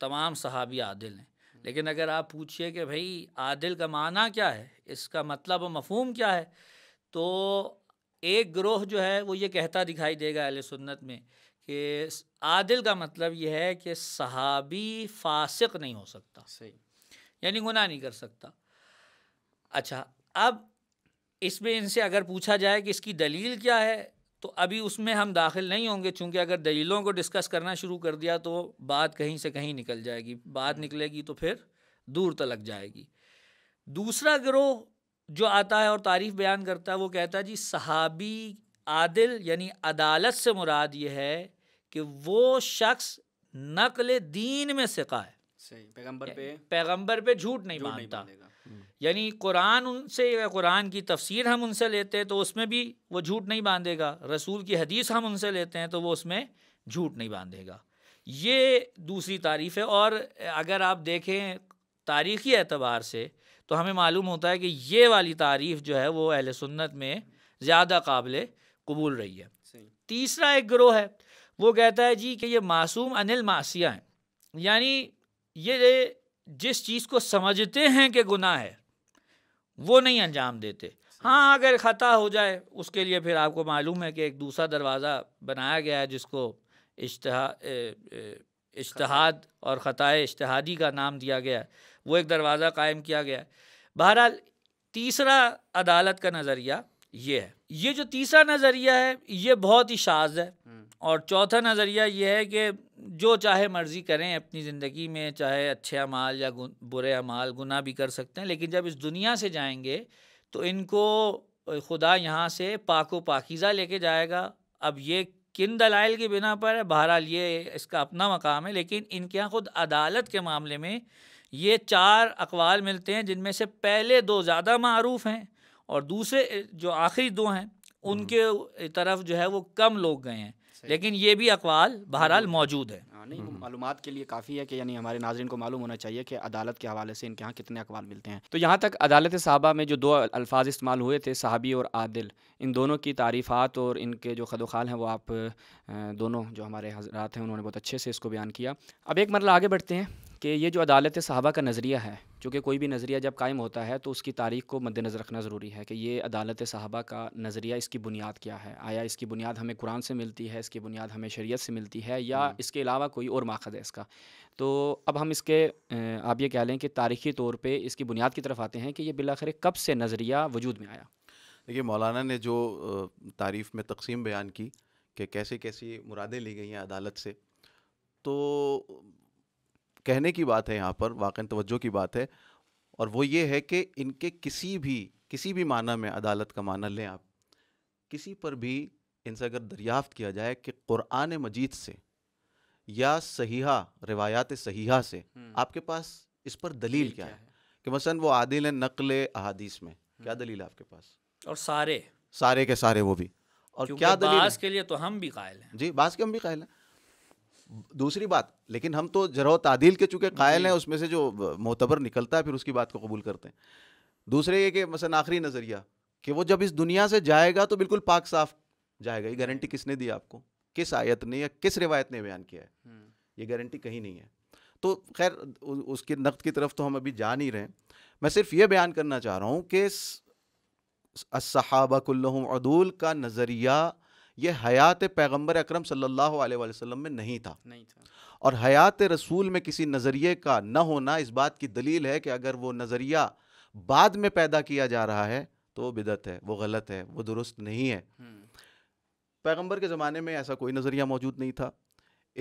तमाम सहाबी आदिल हैं लेकिन अगर आप पूछिए कि भाई आदिल का माना क्या है इसका मतलब मफहम क्या है तो एक ग्रोह जो है वो ये कहता दिखाई देगा अल सुन्नत में कि आदिल का मतलब यह है कि सहाबी फासिक नहीं हो सकता सही यानी गुनाह नहीं कर सकता अच्छा अब इसमें इनसे अगर पूछा जाए कि इसकी दलील क्या है तो अभी उसमें हम दाखिल नहीं होंगे चूँकि अगर दलीलों को डिस्कस करना शुरू कर दिया तो बात कहीं से कहीं निकल जाएगी बात हम्म। निकलेगी तो फिर दूर तलक जाएगी दूसरा ग्रोह जो आता है और तारीफ़ बयान करता है वो कहता है जी सहाबी आदिल यानी अदालत से मुराद ये है कि वो शख्स नकल दीन में सिका है सही पैगंबर पे पैगंबर पे झूठ नहीं मानता नहीं यानी कुरान उनसे कुरान की तफसीर हम उनसे लेते हैं तो उसमें भी वो झूठ नहीं बांधेगा रसूल की हदीस हम उनसे लेते हैं तो वो उसमें झूठ नहीं बांधेगा ये दूसरी तारीफ़ है और अगर आप देखें तारीख़ी एतबार से तो हमें मालूम होता है कि ये वाली तारीफ़ जो है वो अहल सुन्नत में ज़्यादा काबिल कबूल रही है तीसरा एक ग्रोह है वो कहता है जी कि ये मासूम अनिल मासिया हैं यानी ये जिस चीज़ को समझते हैं कि गुनाह है वो नहीं अंजाम देते हाँ अगर ख़ता हो जाए उसके लिए फिर आपको मालूम है कि एक दूसरा दरवाज़ा बनाया गया है जिसको इश्तहाद और ख़ाए इश्तहादी का नाम दिया गया है वो एक दरवाज़ा कायम किया गया है बहरहाल तीसरा अदालत का नज़रिया ये है ये जो तीसरा नज़रिया है ये बहुत ही शाज है हम्म। और चौथा नज़रिया ये है कि जो चाहे मर्ज़ी करें अपनी ज़िंदगी में चाहे अच्छे अमाल या गुन, बुरे अमाल गुना भी कर सकते हैं लेकिन जब इस दुनिया से जाएंगे तो इनको खुदा यहाँ से पाको पाकिज़ा लेके जाएगा अब ये किन दलाइल के बिना पर है बहरहाल ये इसका अपना मकाम है लेकिन इनके यहाँ ख़ुद अदालत के मामले में ये चार अकवाल मिलते हैं जिनमें से पहले दो ज़्यादा मरूफ़ हैं और दूसरे जो आखिरी दो हैं हम्म। उनके तरफ जो है वो कम लोग गए हैं लेकिन ये भी अकवाल बहरहाल मौजूद है हाँ नहीं हम्म, हम्म। मालूम के लिए काफ़ी है कि यानी हमारे नाजरन को मालूम होना चाहिए कि अदालत के हवाले से इनके यहाँ कितने अकवाल मिलते हैं तो यहाँ तक अदालत साहबा में जो दो अल्फाज इस्तेमाल हुए थे साहबी और आदिल इन दोनों की तारीफ़ात और इनके जो खदोखाल हैं वो आप दोनों जो हमारे हजरात हैं उन्होंने बहुत अच्छे से इसको बयान किया अब एक मरला आगे बढ़ते हैं कि ये जो अदालत साहबा का नज़रिया है चूँकि कोई भी नज़रिया जब कायम होता है तो उसकी तारीख को मद्दनज़र रखना ज़रूरी है कि ये अदालत साहबा का नज़रिया इसकी बुनियाद क्या है आया इसकी बुनियाद हमें कुरान से मिलती है इसकी बुनियाद हमें शरीयत से मिलती है या हम्म। इसके अलावा कोई और माखद है इसका तो अब हम इसके आप ये कह लें कि तारीख़ी तौर पर इसकी बुनियाद की तरफ आते हैं कि ये बिलाखिर कब से नज़रिया वजूद में आया देखिए मौलाना ने जो तारीफ़ में तकसीम बयान की कि कैसे कैसी मुरादें ली गई हैं अदालत से तो कहने की बात है यहाँ पर वाक़ तवज्जो की बात है और वो ये है कि इनके किसी भी किसी भी माना में अदालत का माना लें आप किसी पर भी इनसे अगर दरियाफ्त किया जाए कि क़ुरान मजीद से या सहीहा रिवायात सहीहा से हम्म। आपके पास इस पर दलील क्या, क्या है? कि मसलन वो आदिल है नकल अहादीस में क्या हम्म। दलील है आपके पास और सारे सारे के सारे वो भी और क्या दलील बास के लिए तो हम भी कायल हैं जी बास के हम भी कायल हैं दूसरी बात लेकिन हम तो जरा तादील के चूंकि कायल हैं उसमें से जो मोतबर निकलता है फिर उसकी बात को कबूल करते हैं दूसरे ये कि मसलन आखिरी नज़रिया कि वो जब इस दुनिया से जाएगा तो बिल्कुल पाक साफ जाएगा ये गारंटी किसने दी आपको किस आयत ने या किस रिवायत ने बयान किया है हम्म। ये गारंटी कहीं नहीं है तो खैर उसके नकद की तरफ तो हम अभी जा नहीं रहे मैं सिर्फ ये बयान करना चाह रहा हूँ कि अदूल का नज़रिया ये हयात पैगम्बर अक्रम सल्लल्लाहु वसल्लम में नहीं था नहीं था और हयात रसूल में किसी नज़रिए का न होना इस बात की दलील है कि अगर वो नज़रिया बाद में पैदा किया जा रहा है तो वो बिदत है वो गलत है वो दुरुस्त नहीं है हम्म। पैगंबर के ज़माने में ऐसा कोई नज़रिया मौजूद नहीं था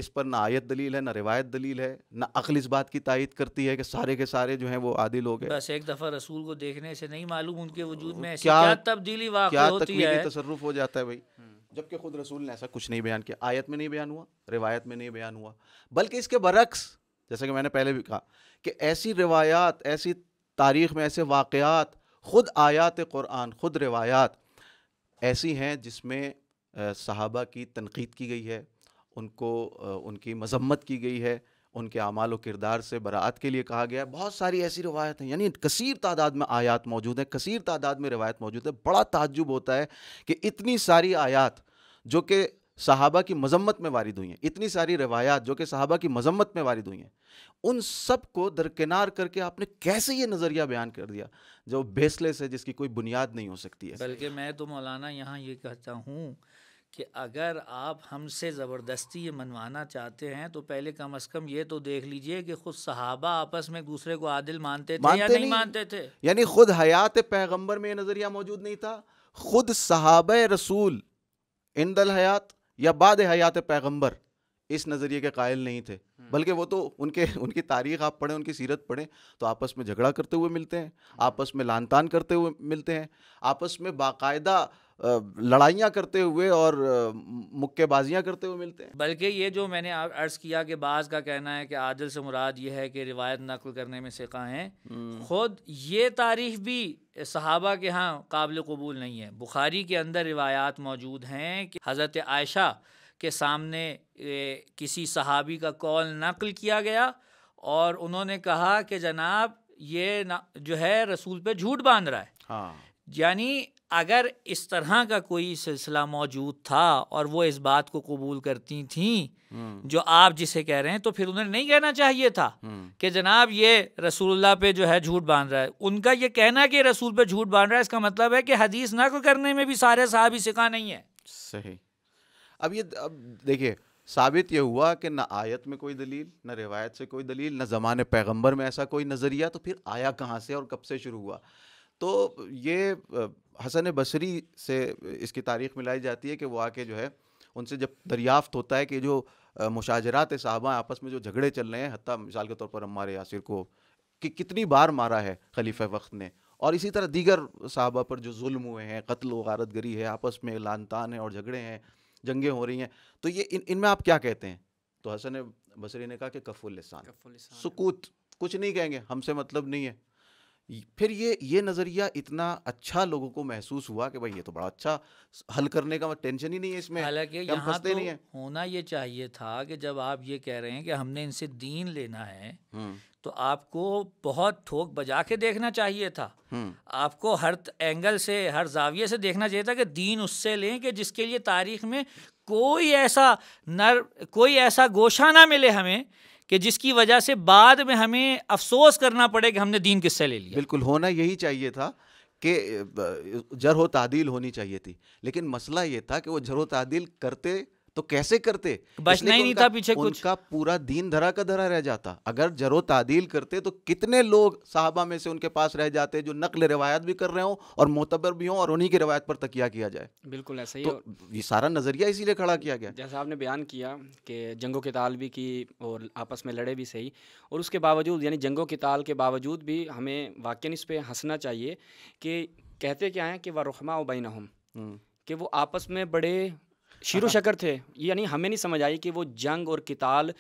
इस पर ना आयत दलील है ना रिवायत दलील है ना अकल इस बात की तायद करती है कि सारे के सारे जो हैं वो आदिल हो गए बस एक दफ़ा रसूल को देखने से नहीं मालूम उनके वजूद में ऐसी क्या, क्या तब्दीली क्या होती है तसरुफ हो जाता है भाई हम्म। जबकि खुद रसूल ने ऐसा कुछ नहीं बयान किया आयत में नहीं बयान हुआ रिवायत में नहीं बयान हुआ बल्कि इसके बरक्स जैसे कि मैंने पहले भी कहा कि ऐसी रिवायात ऐसी तारीख में ऐसे वाक़ात खुद आयात क़ुरान खुद रिवायात ऐसी हैं जिसमें सहाबा की तनकीद की गई है उनको उनकी मजम्मत की गई है उनके अमाल किरदार से बरात के लिए कहा गया है बहुत सारी ऐसी रवायत हैं यानी कसर तादाद में आयात मौजूद है कसर तादाद में रवायत मौजूद है बड़ा ताजुब होता है कि इतनी सारी आयात जो कि साहबा की मजम्मत में वारिद हुई हैं इतनी सारी रवायात जो कि सहाबा की मजम्मत में वारिद हुई हैं उन सब को दरकिनार करके आपने कैसे ये नज़रिया बयान कर दिया जो बेसलेस है जिसकी कोई बुनियाद नहीं हो सकती है बल्कि मैं तो मौलाना यहाँ ये कहता हूँ कि अगर आप हमसे ज़बरदस्ती ये मनवाना चाहते हैं तो पहले कम अज़ कम ये तो देख लीजिए कि खुद सहाबा आपस में दूसरे को आदिल मानते थे मानते या नहीं, नहीं मानते थे यानी खुद हयात पैगंबर में नज़रिया मौजूद नहीं था खुद सहाब रसूल इन दल हयात या बाद हयात पैगंबर इस नज़रिए के कायल नहीं थे हम्म। बल्कि वो तो उनके उनकी तारीख आप पढ़ें उनकी सीरत पढ़ें तो आपस में झगड़ा करते हुए मिलते हैं हम्म। आपस में लान तान करते हुए मिलते हैं आपस में बाकायदा लड़ाइयाँ करते हुए और मुक्केबाजियाँ करते हुए मिलते हैं बल्कि ये जो मैंने अर्ज़ किया कि बाज का कहना है कि आदिल से मुराद ये है कि रिवायत नकल करने में सिका हैं हम्म। खुद ये तारीफ भी सहाबा के यहाँ काबिल कबूल नहीं है बुखारी के अंदर रिवायात मौजूद हैं कि हज़रत आयशा के सामने किसी सहाबी का कौल नकल किया गया और उन्होंने कहा कि जनाब ये जो है रसूल पे झूठ बांध रहा है हाँ। यानी अगर इस तरह का कोई सिलसिला मौजूद था और वो इस बात को कबूल करती थीं हम्म। जो आप जिसे कह रहे हैं तो फिर उन्हें नहीं कहना चाहिए था हम्म। कि जनाब ये रसूलुल्लाह पे जो है झूठ बांध रहा है उनका ये कहना कि रसूल पे झूठ बांध रहा है इसका मतलब है कि हदीस नकल करने में भी सारे साहब ही सिका नहीं है सही अब ये अब देखिए साबित ये हुआ कि ना आयत में कोई दलील न रिवायत से कोई दलील न जमाने पैगम्बर में ऐसा कोई नज़रिया तो फिर आया कहाँ से और कब से शुरू हुआ तो ये हसन बसरी से इसकी तारीख मिलाई जाती है कि वो आके जो है उनसे जब दरियाफ्त होता है कि जो मुशाजरात साहबा आपस में जो झगड़े चल रहे हैं हती मिसाल के तौर पर हमारे यासिर को कि कितनी बार मारा है खलीफ वक्त ने और इसी तरह दीगर साहबा पर जो जुल्म हुए हैं कत्ल वारत गरी है आपस में लानतान है और झगड़े हैं जंगें हो रही हैं तो ये इन इनमें आप क्या कहते हैं तो हसन बसरी ने कहा कि कफुल सुकूत कुछ नहीं कहेंगे हमसे मतलब नहीं है फिर ये ये नज़रिया इतना अच्छा लोगों को महसूस हुआ कि भाई ये तो बड़ा अच्छा हल करने का टेंशन ही नहीं है इसमें हालांकि यहाँ तो नहीं है होना ये चाहिए था कि जब आप ये कह रहे हैं कि हमने इनसे दीन लेना है हम्म। तो आपको बहुत ठोक बजा के देखना चाहिए था हम्म। आपको हर एंगल से हर जाविये से देखना चाहिए था कि दीन उससे लें कि जिसके लिए तारीख में कोई ऐसा नर कोई ऐसा गोशा ना मिले हमें कि जिसकी वजह से बाद में हमें अफसोस करना पड़े कि हमने दीन किससे ले लिया बिल्कुल होना यही चाहिए था कि जर तादील होनी चाहिए थी लेकिन मसला ये था कि वो जर तादील करते तो कैसे करते बचना ही नहीं था पीछे कुछ उनका पूरा दीन धरा का धरा रह जाता अगर जरो तादील करते तो कितने लोग साहबा में से उनके पास रह जाते जो नकल रिवायत भी कर रहे हो और मोतबर भी हों और उन्हीं की रिवायत पर तकिया किया जाए बिल्कुल ऐसा ही तो ये सारा नज़रिया इसीलिए खड़ा किया गया जैसा आपने बयान किया कि जंगों के ताल भी की और आपस में लड़े भी सही और उसके बावजूद यानी जंगों के ताल के बावजूद भी हमें वाकई इस पर हंसना चाहिए कि कहते क्या हैं कि वह रुखमा उबैन हम हम्म। कि वो आपस में बड़े शीरो हाँ, हाँ। शकर थे यानी हमें नहीं समझ आई कि वो जंग और किताल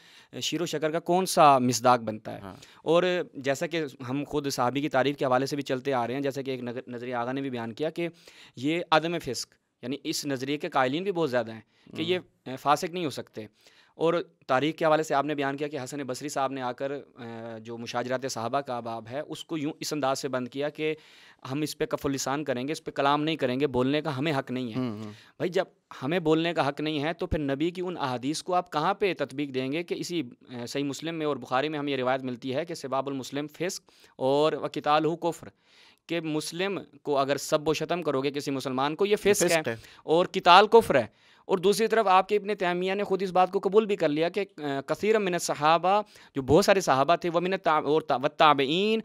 शीरो शकर का कौन सा मिसदाक बनता है हाँ। और जैसा कि हम खुद साहबी की तारीफ के हवाले से भी चलते आ रहे हैं जैसा कि एक नजरिया आगा ने भी बयान किया कि ये अदम फिस्क यानी इस नज़रिए के कायलिन भी बहुत ज़्यादा हैं कि हम्म। ये फासिक नहीं हो सकते और तारीख के हवाले से आपने बयान किया कि हसन बसरी साहब ने आकर जो मुशाजरात साहबा का बाब है उसको यूँ इस अंदाज से बंद किया कि हम इस पर कफुलिसान करेंगे इस पर कलाम नहीं करेंगे बोलने का हमें हक नहीं है हम्म, हम्म। भाई जब हमें बोलने का हक नहीं है तो फिर नबी की उन अदीस को आप कहाँ पर तदबीक देंगे कि इसी सही मुस्लिम में और बुखारी में हमें ये रिवायत मिलती है कि सिबाबुलमसलम फ़िस्क और वकिताल कुफ़्र कि मुस्लिम को अगर सब शतम करोगे किसी मुसलमान को ये फिस्क, फिस्क है, है और किताल कुफ्र है और दूसरी तरफ आपके इबन तैमिया ने खुद इस बात को कबूल भी कर लिया कि कसर मिन सहाबा जो बहुत सारे सहाबा थे वह मिन और ताबीन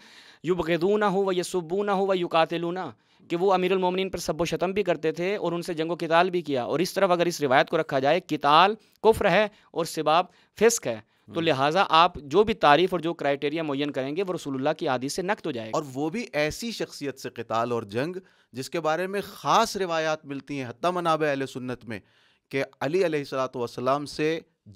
युबगदूना हो व यसुबूना हो व युकातलूना कि वो अमीर उमिन पर सब शतम भी करते थे और उनसे जंगो किताल भी किया और इस तरफ अगर इस रिवायत को रखा जाए किताल कुफ्र है और सिबाब फिस्क है तो हम्म। लिहाजा आप जो भी तारीफ और जो क्राइटेरिया मुयन करेंगे वो रसूलुल्लाह की आदि से नक्त हो जाएगा और वो भी ऐसी शख्सियत से कताल और जंग जिसके बारे में ख़ास रिवायात मिलती हैं हती मनाब अल सुन्नत में कि अली सलाम से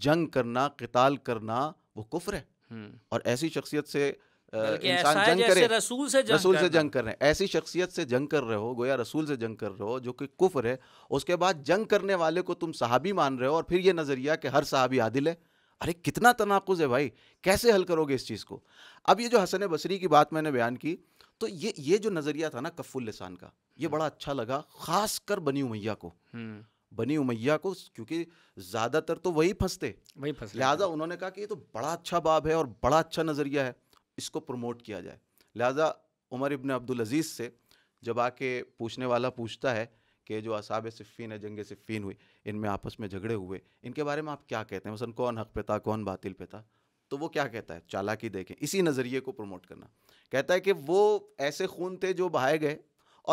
जंग करना कताल करना वो कुफ्र है हम्म। और ऐसी शख्सियत से इंसान जंग करे रसूल से जंग रसूल से जंग कर रहे हैं ऐसी शख्सियत से जंग कर रहे हो गोया रसूल से जंग कर रहे हो जो कि कुफर है उसके बाद जंग करने वाले को तुम सहाबी मान रहे हो और फिर ये नज़रिया कि हर सहाबी आदिल है अरे कितना तनाकुज़ है भाई कैसे हल करोगे इस चीज़ को अब ये जो हसन बसरी की बात मैंने बयान की तो ये ये जो नज़रिया था ना कफ़ुल लसान का ये हम्म। बड़ा अच्छा लगा खास कर बनी उमैया को हम्म। बनी उमैया को क्योंकि ज़्यादातर तो वही फंसते वही फंसते लिहाजा हाँ। उन्होंने कहा कि ये तो बड़ा अच्छा बाब है और बड़ा अच्छा नज़रिया है इसको प्रमोट किया जाए लिहाजा उमर इबन अब्दुल अज़ीज़ से जब आके पूछने वाला पूछता है कि जो असाब सिफ़ीन है जंग सिफ़ीन हुई इनमें आपस में झगड़े हुए इनके बारे में आप क्या कहते हैं मसलन कौन हक पे था कौन बातिल पे था तो वो क्या कहता है चालाकी देखें इसी नज़रिए को प्रमोट करना कहता है कि वो ऐसे खून थे जो बहाए गए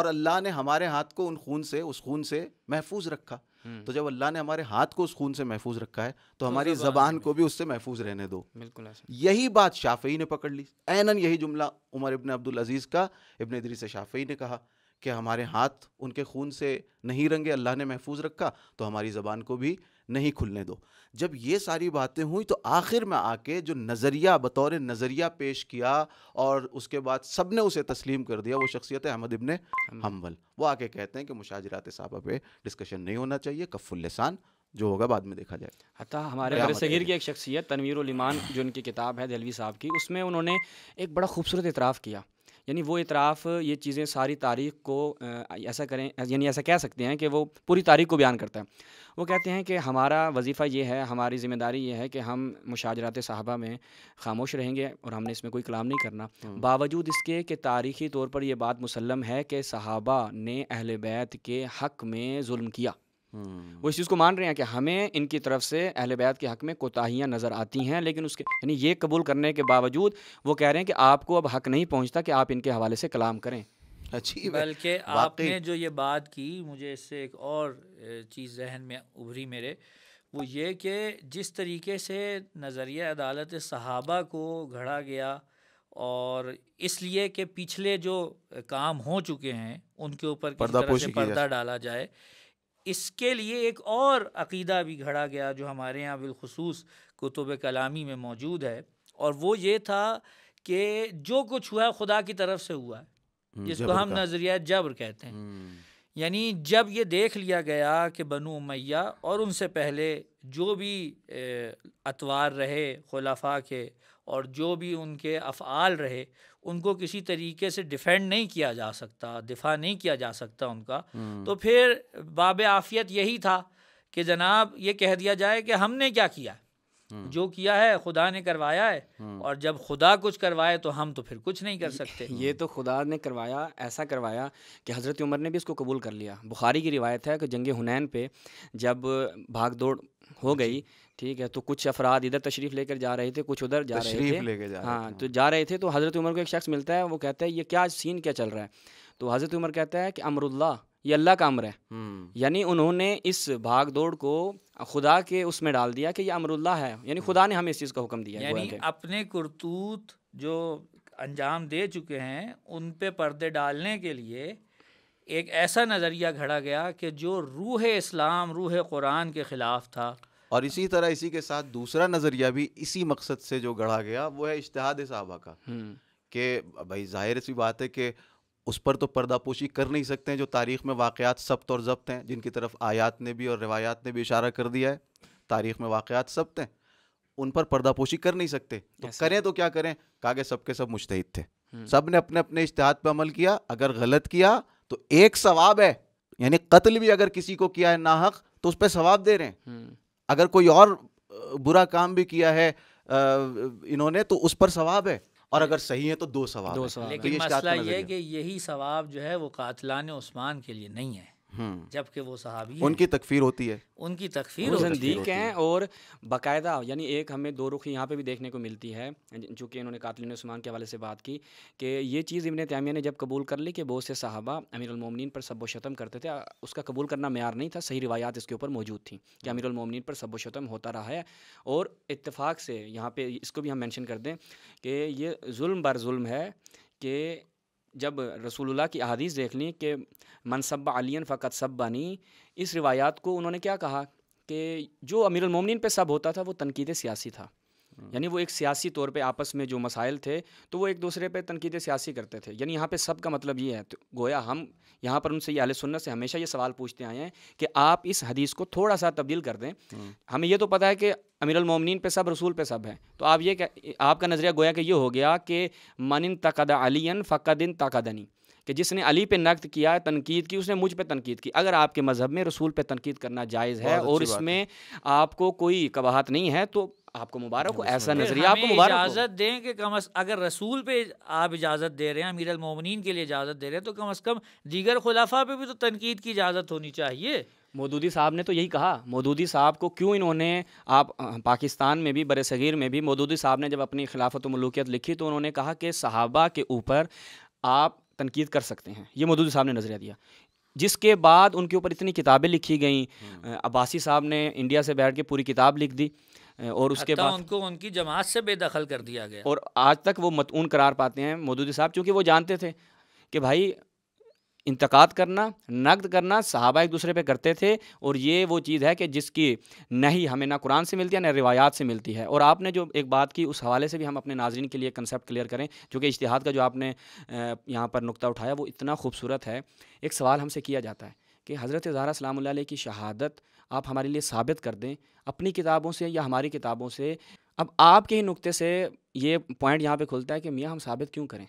और अल्लाह ने हमारे हाथ को उन खून से उस खून से महफूज रखा हम्म। तो जब अल्लाह ने हमारे हाथ को उस खून से महफूज रखा है तो, तो हमारी जबान को भी उससे महफूज रहने दो बिल्कुल यही बात शाफई ने पकड़ ली ऐनन यही जुमला उमर इबन अब्दुल अजीज़ का इबन इदरी से शाफई ने कहा कि हमारे हाथ उनके खून से नहीं रंगे अल्लाह ने महफूज रखा तो हमारी ज़बान को भी नहीं खुलने दो जब ये सारी बातें हुई तो आखिर में आके जो नज़रिया बतौर नज़रिया पेश किया और उसके बाद सब ने उसे तस्लीम कर दिया वो शख्सियत है अहमद इबन हम्म। हम्बल वो आके कहते हैं कि मुशाजरात साहबा पे डिस्कशन नहीं होना चाहिए कफ़ुल्लसान जो होगा बाद में देखा जाएगा अतः हमारे सगीर की एक शख्सियत तनवीर उलिमान जो उनकी किताब है दिलवी साहब की उसमें उन्होंने एक बड़ा खूबसूरत इतराफ़ किया यानी वो इतराफ़ ये चीज़ें सारी तारीख को ऐसा करें यानी ऐसा कह सकते हैं कि वो पूरी तारीख को बयान करता है वो कहते हैं कि हमारा वजीफ़ा ये है हमारी ज़िम्मेदारी ये है कि हम मुशाजरात साहबा में खामोश रहेंगे और हमने इसमें कोई कलाम नहीं करना बावजूद इसके कि तारीखी तौर पर यह बात मुसलम है कि साहबा ने अहल बैत के हक़ में म किया हम्म। वो इस चीज़ को मान रहे हैं कि हमें इनकी तरफ से अहल बैत के हक में कोताहियाँ नज़र आती हैं लेकिन उसके यानी ये कबूल करने के बावजूद वो कह रहे हैं कि आपको अब हक नहीं पहुँचता कि आप इनके हवाले से कलाम करें अच्छी बल्कि आपने जो ये बात की मुझे इससे एक और चीज़ जहन में उभरी मेरे वो ये कि जिस तरीके से नजरिया अदालत सहाबा को घड़ा गया और इसलिए कि पिछले जो काम हो चुके हैं उनके ऊपर पर्दा डाला जाए इसके लिए एक और अकीदा भी घड़ा गया जो हमारे यहाँ बिलखसूस कुतुब कलामी में मौजूद है और वो ये था कि जो कुछ हुआ है खुदा की तरफ से हुआ है हम्म, जिसको हम नज़रिया जबर कहते हैं हम्म। यानी जब ये देख लिया गया कि बनु उमैया और उनसे पहले जो भी अतवार रहे खुलाफा के और जो भी उनके अफ़ाल रहे उनको किसी तरीके से डिफेंड नहीं किया जा सकता दिफा नहीं किया जा सकता उनका हम्म। तो फिर बाब आफियत यही था कि जनाब ये कह दिया जाए कि हमने क्या किया हम्म। जो किया है खुदा ने करवाया है हम्म। और जब खुदा कुछ करवाए तो हम तो फिर कुछ नहीं कर सकते ये तो खुदा ने करवाया ऐसा करवाया कि हज़रत उमर ने भी इसको कबूल कर लिया बुखारी की रिवायत है कि जंग हुनैन पे जब भाग दौड़ हो हाँ गई ठीक है तो कुछ अफराद इधर तशरीफ लेकर जा रहे थे कुछ उधर जा रहे थे लेके जा हाँ, हाँ तो जा रहे थे तो हज़रत उमर को एक शख्स मिलता है वो कहता है ये क्या सीन क्या चल रहा है तो हज़रत उमर कहता है कि अमरुल्ला ये अल्लाह का अमर है हम्म। यानी उन्होंने इस भाग दौड़ को खुदा के उसमें डाल दिया कि ये अमरुल्ला है यानी खुदा ने हमें इस चीज़ का हुक्म दिया यानी अपने करतूत जो अंजाम दे चुके हैं उन पे पर्दे डालने के लिए एक ऐसा नज़रिया घड़ा गया कि जो रूह इस्लाम रूह कुरान के ख़िलाफ़ था और इसी तरह इसी के साथ दूसरा नज़रिया भी इसी मकसद से जो गढ़ा गया वो है इश्तहाद साहबा का हम्म। कि भाई जाहिर सी बात है कि उस पर तो पर्दापोशी कर नहीं सकते हैं जो तारीख़ में वाक़ात सब्त और जब्त हैं जिनकी तरफ आयात ने भी और रवायात ने भी इशारा कर दिया है तारीख़ में वाक़ात सब्त हैं उन पर पर्दापोशी कर नहीं सकते तो करें तो क्या करें कागे सबके सब मुश्त थे हम्म। सब ने अपने अपने इश्तहाद पर अमल किया अगर गलत किया तो एक सवाब है यानी कत्ल भी अगर किसी को किया है नाहक तो उस पर सवाब दे रहे हैं हम्म। अगर कोई और बुरा काम भी किया है इन्होंने तो उस पर सवाब है और अगर सही है तो दो सवाब दो सवाब तो लेकिन मसला ये है कि यही सवाब जो है वो कातलान उस्मान के लिए नहीं है हम्म। जबकि वो सहाबी उनकी तकफीर होती है उनकी तकफीर जंदीक हैं और बाकायदा यानी एक हमें दो रुख यहाँ पे भी देखने को मिलती है चूँकि इन्होंने कातलिन उस्मान के हवाले से बात की कि ये चीज़ इबन तैमिया ने जब कबूल कर ली कि बहुत से साहबा अमीरमिन पर सब शतम करते थे उसका कबूल करना मैार नहीं था सही रवायात इसके ऊपर मौजूद थी कि अमीरमिन पर सब शतम होता रहा है और इतफ़ाक़ से यहाँ पर इसको भी हम मैंशन कर दें कि ये म बर म है कि जब रसूलुल्लाह की अदीस देख ली कि मनसब्बा अलियन फ़कत सब बनी इस रिवायात को उन्होंने क्या कहा कि जो अमीरमिन पे सब होता था वो तनकीद सियासी था हम्म। यानी वो एक सियासी तौर पे आपस में जो मसाइल थे तो वो एक दूसरे पे तनकीद सियासी करते थे यानी यहाँ पे सब का मतलब ये है तो गोया हम यहाँ पर उनसे ये अहल सुन्नत से हमेशा ये सवाल पूछते आए हैं कि आप इस हदीस को थोड़ा सा तब्दील कर दें हम्म। हमें ये तो पता है कि अमीरमिन पे सब रसूल पे सब है तो आप ये क्या आपका नज़रिया गोया कि ये हो गया कि मन तकद अलियन फ़कदिन तकदनी कि जिसने अली पे नक्त किया तनकीद की उसने मुझ पे तनकीद की अगर आपके मज़हब में रसूल पे तनकीद करना जायज़ है और इसमें आपको कोई कबाहत नहीं है तो आपको मुबारक हो ऐसा नजरिया आपको मुबारक इजाज़त दें कि कम अज अगर रसूल पे आप इजाज़त दे रहे हैं अमीर अमीरमिन के लिए इजाज़त दे रहे हैं तो कम अज़ कम दीगर खुलाफा पे भी तो तनकीद की इजाज़त होनी चाहिए मोदूदी साहब ने तो यही कहा मोदूदी साहब को क्यों इन्होंने आप पाकिस्तान में भी बर सग़ीर में भी मोदूदी साहब ने जब अपनी खिलाफत मलूकियत लिखी तो उन्होंने कहा कि सहाबा के ऊपर आप तनकीद कर सकते हैं ये मदूद साहब ने नजरिया दिया जिसके बाद उनके ऊपर इतनी किताबें लिखी गईं हम्म। अब्बासी साहब ने इंडिया से बैठ के पूरी किताब लिख दी और उसके बाद उनको उनकी जमात से बेदखल कर दिया गया और आज तक वो मतून करार पाते हैं मदूदी साहब चूँकि वो जानते थे कि भाई इंतकाद करना नकद करना सहाबा एक दूसरे पे करते थे और ये वो चीज़ है कि जिसकी नहीं हमें ना कुरान से मिलती है ना रिवायात से मिलती है और आपने जो एक बात की उस हवाले से भी हम अपने नाजरन के लिए कंसेप्ट क्लियर करें जो कि का जो आपने यहाँ पर नुकता उठाया वो इतना खूबसूरत है एक सवाल हमसे किया जाता है कि हज़रत ज़ारा सलाम की शहादत आप हमारे लिए साबित कर दें अपनी किताबों से या हमारी किताबों से अब आपके ही नुक्ते से ये पॉइंट यहाँ पे खुलता है कि मियाँ हम साबित क्यों करें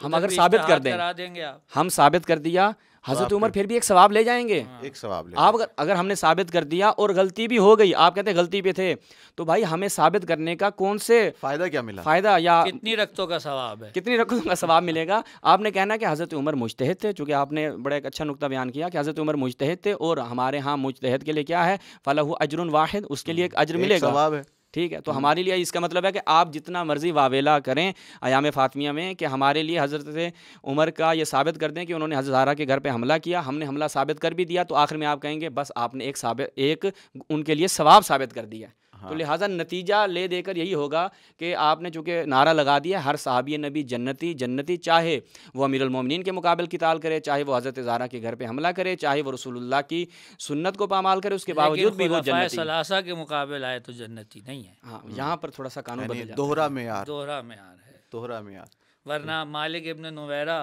तो हम अगर साबित कर दें हम साबित कर दिया हजरत उमर फिर भी एक सवाब ले जाएंगे हाँ। एक सवाब ले आप अगर हमने साबित कर दिया और गलती भी हो गई आप कहते हैं गलती पे थे तो भाई हमें साबित करने का कौन से फायदा क्या मिला फायदा या कितनी रक्तों का सवाब है कितनी रक्तों का सवाब मिलेगा आपने कहना कि हजरत उमर मुश्तहद थे चूंकि आपने बड़ा एक अच्छा नुकता बयान किया कि हजरत उमर मुश्तहद थे और हमारे यहाँ मुश्तहद के लिए क्या है फलाह अजर वाहिद उसके लिए एक अजर मिलेगा ठीक है तो हम्म। हमारे लिए इसका मतलब है कि आप जितना मर्ज़ी वावेला करें आयाम फ़ातमिया में कि हमारे लिए हज़रत उमर का ये साबित कर दें कि उन्होंने हज़ारा के घर पर हमला किया हमने हमला साबित कर भी दिया तो आखिर में आप कहेंगे बस आपने एक साबित एक उनके लिए सवाब साबित कर दिया हाँ। तो लिहाजा नतीजा ले देकर यही होगा कि आपने चूँकि नारा लगा दिया हर सहाबी नबी जन्नती जन्नती चाहे अमीर अमीरमिन के मुकाबले की ताल करे चाहे वो हज़रत ज़ारा के घर पर हमला करे चाहे वो रसोल्ला की सुन्नत को पामाल करे उसके बावजूद भी वो सलासा के मुकाबले आए तो जन्नती नहीं है हाँ यहाँ पर थोड़ा सा कानून दोहरा में यार दोहरा में यार है दोहरा में यार वरना मालिक इबन नवैरा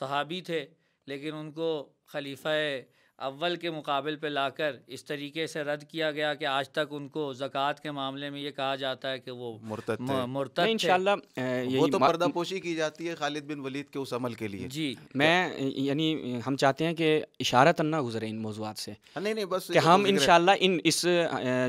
सहाबी थे लेकिन उनको खलीफा अव्वल के मुकाबले पे लाकर इस तरीके से रद्द किया गया कि आज तक उनको जक़ात के मामले में ये कहा जाता है कि वो मुर्त मुर्तद वो तो पर्दापोशी की जाती है खालिद बिन वलीद के उस अमल के लिए जी मैं यानी हम चाहते हैं कि इशारा ना गुजरे इन मौजूद से हाँ, नहीं नहीं बस कि हम इन इन इस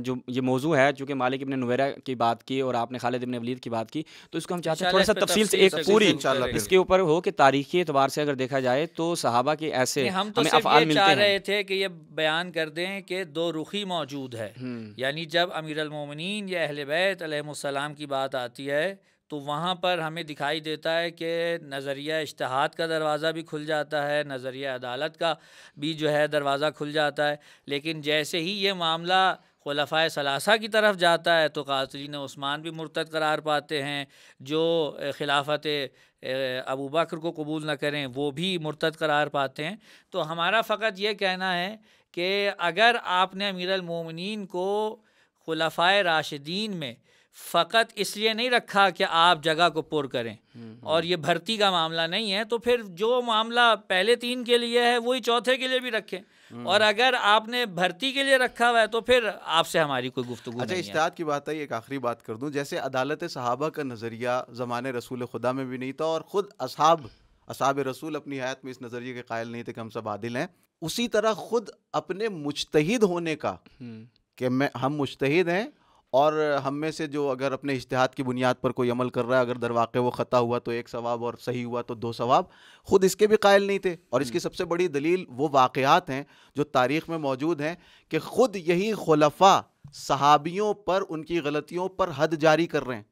जो ये मौजू है चूँकि मालिक इबन नवेरा की बात की और आपने खालिद इबन वलीद की बात की तो इसको हम चाहते हैं थोड़ा सा तफसील से एक पूरी इसके ऊपर हो कि तारीखी एतबार से अगर देखा जाए तो सहाबा के ऐसे तो हमें अफ़ाल मिलते हैं चाहते थे कि ये बयान कर दें कि दो रुखी मौजूद है हम्म। यानी जब अमीर अमीरमिन या अहल बैतम की बात आती है तो वहाँ पर हमें दिखाई देता है कि नज़रिया इश्तहाद का दरवाज़ा भी खुल जाता है नज़रिया अदालत का भी जो है दरवाज़ा खुल जाता है लेकिन जैसे ही ये मामला खलफ़ा सलासा की तरफ जाता है तो कातलिन ओस्मान भी मुर्तद करार पाते हैं जो खिलाफत अबू बकर को कबूल ना करें वो भी मुर्तद करार पाते हैं तो हमारा फ़कत ये कहना है कि अगर आपने अमीरमिन को खुलफ़ा राशिदीन में फ़कत इसलिए नहीं रखा कि आप जगह को पुर करें हम्म, हम्म। और ये भर्ती का मामला नहीं है तो फिर जो मामला पहले तीन के लिए है वही चौथे के लिए भी रखें हम्म। और अगर आपने भर्ती के लिए रखा हुआ है तो फिर आपसे हमारी कोई गुफ्तु अच्छा इश्तिहार की बात है एक आखिरी बात कर दूं जैसे अदालत सहाबा का नज़रिया ज़माने रसूल खुदा में भी नहीं था और ख़ुद असाब असाब रसूल अपनी हयात में इस नज़रिए के कायल नहीं थे कि हम सब आदिल हैं उसी तरह ख़ुद अपने मुश्तद होने का हम्म। कि मैं हम मुश्तद हैं और हम में से जो अगर अपने इश्तहाद की बुनियाद पर कोई अमल कर रहा है अगर दरवाक़े वो ख़ता हुआ तो एक सवाब और सही हुआ तो दो सवाब ख़ुद इसके भी कायल नहीं थे और इसकी हम्म। सबसे बड़ी दलील वो वाक़ात हैं जो तारीख़ में मौजूद हैं कि ख़ुद यही खलफा सहाबियों पर उनकी गलतियों पर हद जारी कर रहे हैं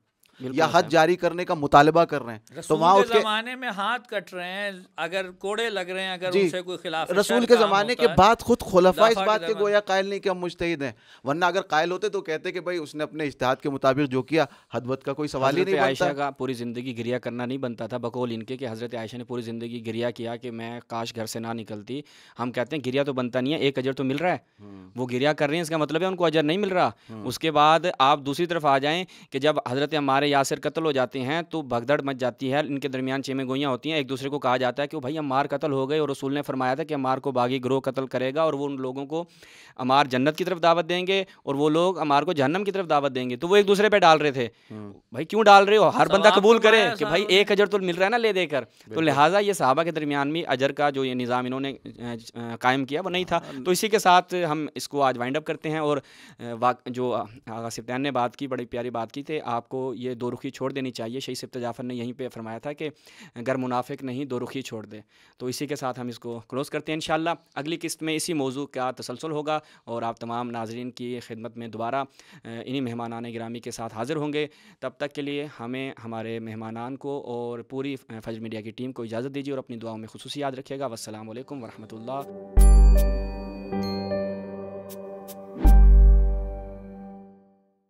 या हद जारी करने का मुतालबा कर रहे हैं तो वहाँ उसके जमाने में हाथ कट रहे हैं अगर कोड़े लग रहे हैं अगर उनसे कोई खिलाफ रसूल के ज़माने के बाद खुद खुलफा इस बात के गोया कायल नहीं कि हम मुश्तिद हैं वरना अगर कायल होते तो कहते कि भाई उसने अपने इश्तहाद के मुताबिक जो किया हदवत का कोई सवाल ही नहीं आयशा का पूरी ज़िंदगी गिरिया करना नहीं बनता था बकोल इनके कि हज़रत आयशा ने पूरी ज़िंदगी गिरिया किया कि मैं काश घर से ना निकलती हम कहते हैं गिरिया तो बनता नहीं है एक अजर तो मिल रहा है हम्म। वो गिरिया कर रही है इसका मतलब है उनको अजर नहीं मिल रहा हम्म। उसके बाद आप दूसरी तरफ आ जाए कि जब हज़रत हमारे हमारे यासिर कत्ल हो जाते हैं तो भगदड़ मच जाती है इनके दरमियान चेमेगोइयाँ होती हैं एक दूसरे को कहा जाता है कि भाई अमार कत्ल हो गए और रसूल ने फरमाया था कि अमार को बागी ग्रोह कत्ल करेगा और वो उन लोगों को अमार जन्नत की तरफ दावत देंगे और वो लोग अमार को जहन्नम की तरफ दावत देंगे तो वो एक दूसरे पर डाल रहे थे हम्म। भाई क्यों डाल रहे हो हर बंदा कबूल तो करे कि भाई एक अजर तो मिल रहा है ना ले देकर तो लिहाजा ये साहबा के दरमियान में अजर का जो ये निज़ाम इन्होंने कायम किया वो नहीं था हाँ, तो इसी के साथ हम इसको आज वाइंड अप करते हैं और जो आगा सिप्तान ने बात की बड़ी प्यारी बात की थी आपको ये दो रुखी छोड़ देनी चाहिए शही सब्त जाफ़र ने यहीं पर फरमाया था कि अगर मुनाफिक नहीं दो रुखी छोड़ दे तो इसी के साथ हम इसको क्लोज़ करते हैं इन अगली किस्त में इसी मौजू का तसलसल होगा और आप तमाम नाजरन की खिदमत में दोबारा इन्हीं मेहमान ग्रामी के साथ हाज़िर होंगे तब तक के लिए हमें हमारे मेहमानान को और पूरी फज मीडिया की टीम को इजाज़त दीजिए और अपनी दुआओं में खसूस याद रखिएगा वालकम वरहमल